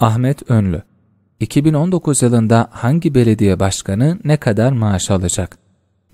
Ahmet Önlü 2019 yılında hangi belediye başkanı ne kadar maaş alacak?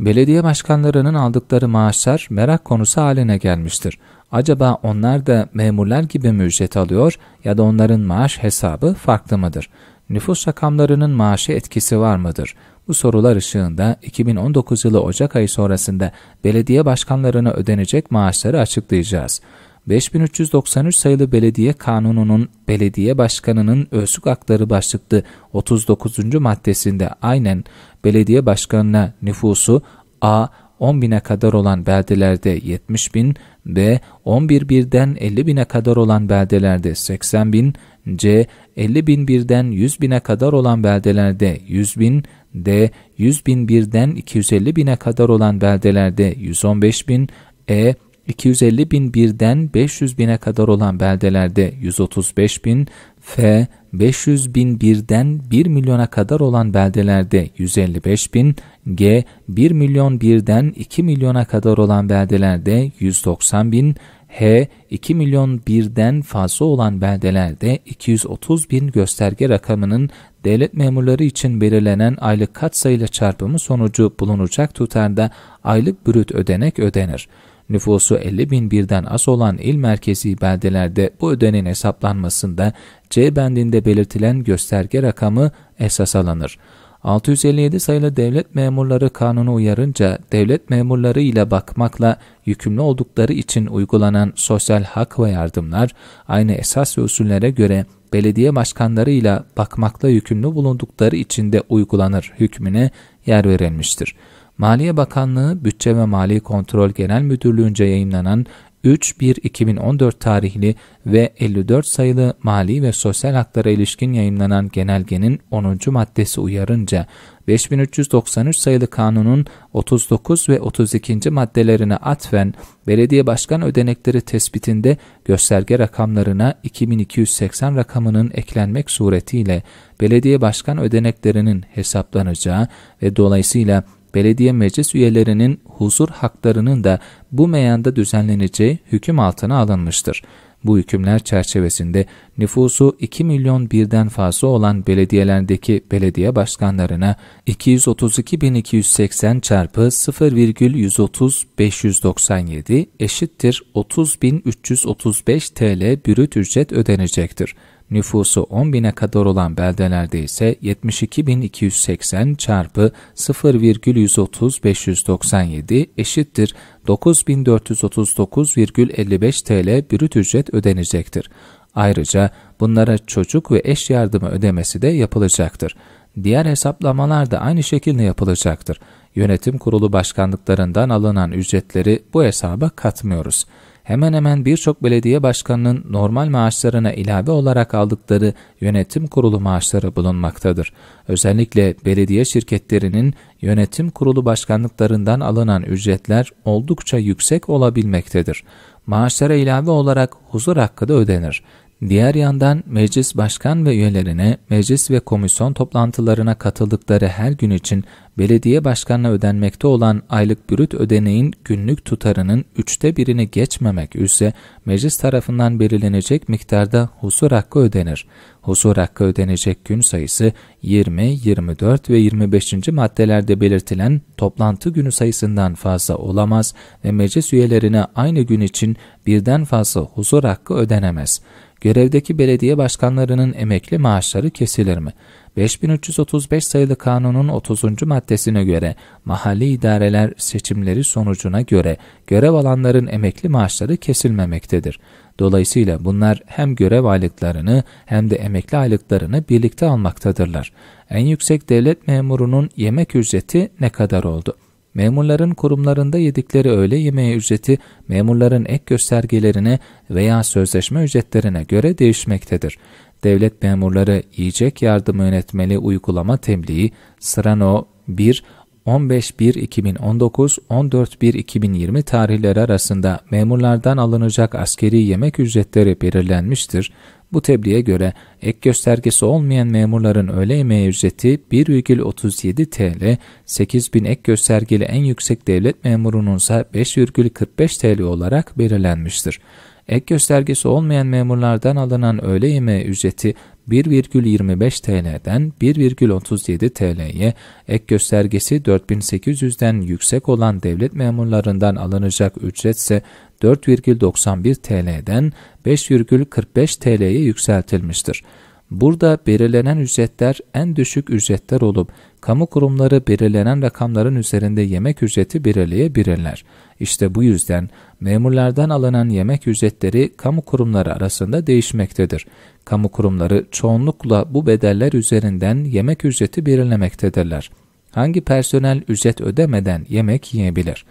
Belediye başkanlarının aldıkları maaşlar merak konusu haline gelmiştir. Acaba onlar da memurlar gibi mi ücret alıyor ya da onların maaş hesabı farklı mıdır? Nüfus rakamlarının maaşı etkisi var mıdır? Bu sorular ışığında 2019 yılı Ocak ayı sonrasında belediye başkanlarına ödenecek maaşları açıklayacağız. 5393 sayılı belediye kanununun belediye başkanının özlük hakları başlıklı 39. maddesinde aynen belediye başkanına nüfusu A. 10 bine kadar olan beldelerde 70 bin, B. 11 birden 50 bine kadar olan beldelerde 80 bin, C. 50 bin birden 100 bine kadar olan beldelerde 100 bin, D. 100 bin birden 250 bine kadar olan beldelerde 115 bin, E. 250 bin birden 500 bine kadar olan beldelerde 135 bin, F 500 bin birden 1 milyona kadar olan beldelerde 155 bin, G 1 milyon birden 2 milyona kadar olan beldelerde 190 bin, H 2 milyon birden fazla olan beldelerde 230 bin gösterge rakamının devlet memurları için belirlenen aylık katsayıyla çarpımı sonucu bulunacak tutarda aylık brüt ödenek ödenir. Nüfusu 50 bin birden az olan il merkezi beldelerde bu ödenin hesaplanmasında C bendinde belirtilen gösterge rakamı esas alınır. 657 sayılı devlet memurları kanunu uyarınca devlet memurları ile bakmakla yükümlü oldukları için uygulanan sosyal hak ve yardımlar aynı esas ve usullere göre belediye başkanları ile bakmakla yükümlü bulundukları için de uygulanır hükmüne yer verilmiştir. Maliye Bakanlığı Bütçe ve Mali Kontrol Genel Müdürlüğü'nce yayınlanan 3-1-2014 tarihli ve 54 sayılı mali ve sosyal haklara ilişkin yayınlanan genelgenin 10. maddesi uyarınca 5393 sayılı kanunun 39 ve 32. maddelerine atfen belediye başkan ödenekleri tespitinde gösterge rakamlarına 2280 rakamının eklenmek suretiyle belediye başkan ödeneklerinin hesaplanacağı ve dolayısıyla belediye meclis üyelerinin huzur haklarının da bu meyanda düzenleneceği hüküm altına alınmıştır. Bu hükümler çerçevesinde nüfusu 2 milyon birden fazla olan belediyelerdeki belediye başkanlarına 232.280 çarpı 0,130.597 eşittir 30.335 TL bürüt ücret ödenecektir nüfusu 10 bine kadar olan beldelerde ise 72.280 çarpı 0,103597 eşittir 9.439,55 TL brüt ücret ödenecektir. Ayrıca bunlara çocuk ve eş yardımı ödemesi de yapılacaktır. Diğer hesaplamalar da aynı şekilde yapılacaktır. Yönetim kurulu başkanlıklarından alınan ücretleri bu hesaba katmıyoruz hemen hemen birçok belediye başkanının normal maaşlarına ilave olarak aldıkları yönetim kurulu maaşları bulunmaktadır. Özellikle belediye şirketlerinin yönetim kurulu başkanlıklarından alınan ücretler oldukça yüksek olabilmektedir. Maaşlara ilave olarak huzur hakkı da ödenir. Diğer yandan meclis başkan ve üyelerine meclis ve komisyon toplantılarına katıldıkları her gün için belediye başkanına ödenmekte olan aylık bürüt ödeneğin günlük tutarının üçte birini geçmemek üzere meclis tarafından belirlenecek miktarda husur hakkı ödenir. Husur hakkı ödenecek gün sayısı 20, 24 ve 25. maddelerde belirtilen toplantı günü sayısından fazla olamaz ve meclis üyelerine aynı gün için birden fazla husur hakkı ödenemez. Görevdeki belediye başkanlarının emekli maaşları kesilir mi? 5335 sayılı kanunun 30. maddesine göre mahalli idareler seçimleri sonucuna göre görev alanların emekli maaşları kesilmemektedir. Dolayısıyla bunlar hem görev aylıklarını hem de emekli aylıklarını birlikte almaktadırlar. En yüksek devlet memurunun yemek ücreti ne kadar oldu? Memurların kurumlarında yedikleri öğle yemeği ücreti memurların ek göstergelerine veya sözleşme ücretlerine göre değişmektedir devlet memurları yiyecek yardım yönetmeli uygulama temliği Sırano 1 15.1.2019, 14.1.2020 tarihleri arasında memurlardan alınacak askeri yemek ücretleri belirlenmiştir. Bu tebliğe göre ek göstergesi olmayan memurların öğle yemeği ücreti 1,37 TL, 8000 ek göstergeli en yüksek devlet memurunun ise 5,45 TL olarak belirlenmiştir. Ek göstergesi olmayan memurlardan alınan öğle yemeği ücreti 1,25 TL'den 1,37 TL'ye, ek göstergesi 4800'den yüksek olan devlet memurlarından alınacak ücretse 4,91 TL'den 5,45 TL'ye yükseltilmiştir. Burada belirlenen ücretler en düşük ücretler olup, kamu kurumları belirlenen rakamların üzerinde yemek ücreti belirleyebilirler. İşte bu yüzden memurlardan alınan yemek ücretleri kamu kurumları arasında değişmektedir. Kamu kurumları çoğunlukla bu bedeller üzerinden yemek ücreti belirlemektedirler. Hangi personel ücret ödemeden yemek yiyebilir?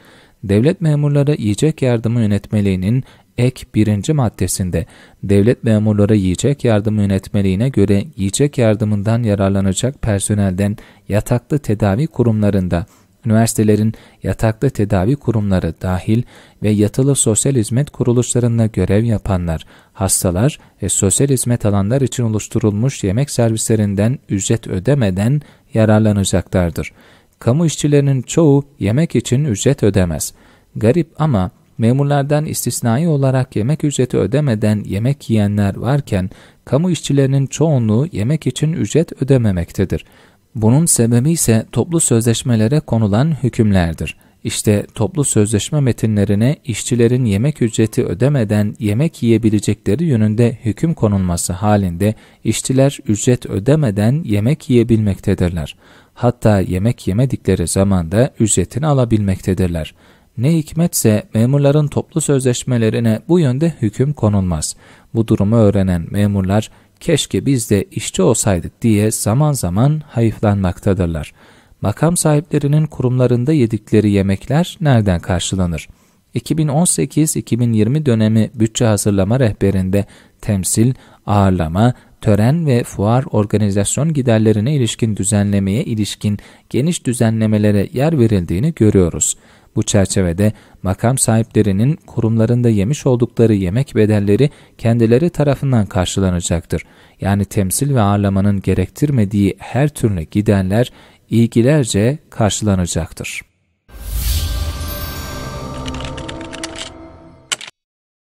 Devlet memurları yiyecek yardımı yönetmeliğinin ek birinci maddesinde devlet memurları yiyecek yardımı yönetmeliğine göre yiyecek yardımından yararlanacak personelden yataklı tedavi kurumlarında üniversitelerin yataklı tedavi kurumları dahil ve yatılı sosyal hizmet kuruluşlarında görev yapanlar, hastalar ve sosyal hizmet alanlar için oluşturulmuş yemek servislerinden ücret ödemeden yararlanacaklardır. Kamu işçilerinin çoğu yemek için ücret ödemez. Garip ama memurlardan istisnai olarak yemek ücreti ödemeden yemek yiyenler varken, kamu işçilerinin çoğunluğu yemek için ücret ödememektedir. Bunun sebebi ise toplu sözleşmelere konulan hükümlerdir. İşte toplu sözleşme metinlerine işçilerin yemek ücreti ödemeden yemek yiyebilecekleri yönünde hüküm konulması halinde işçiler ücret ödemeden yemek yiyebilmektedirler. Hatta yemek yemedikleri zamanda ücretini alabilmektedirler. Ne hikmetse memurların toplu sözleşmelerine bu yönde hüküm konulmaz. Bu durumu öğrenen memurlar keşke biz de işçi olsaydık diye zaman zaman hayıflanmaktadırlar. Makam sahiplerinin kurumlarında yedikleri yemekler nereden karşılanır? 2018-2020 dönemi bütçe hazırlama rehberinde temsil, ağırlama, tören ve fuar organizasyon giderlerine ilişkin düzenlemeye ilişkin geniş düzenlemelere yer verildiğini görüyoruz. Bu çerçevede makam sahiplerinin kurumlarında yemiş oldukları yemek bedelleri kendileri tarafından karşılanacaktır. Yani temsil ve ağırlamanın gerektirmediği her türlü giderler ilgilerce karşılanacaktır.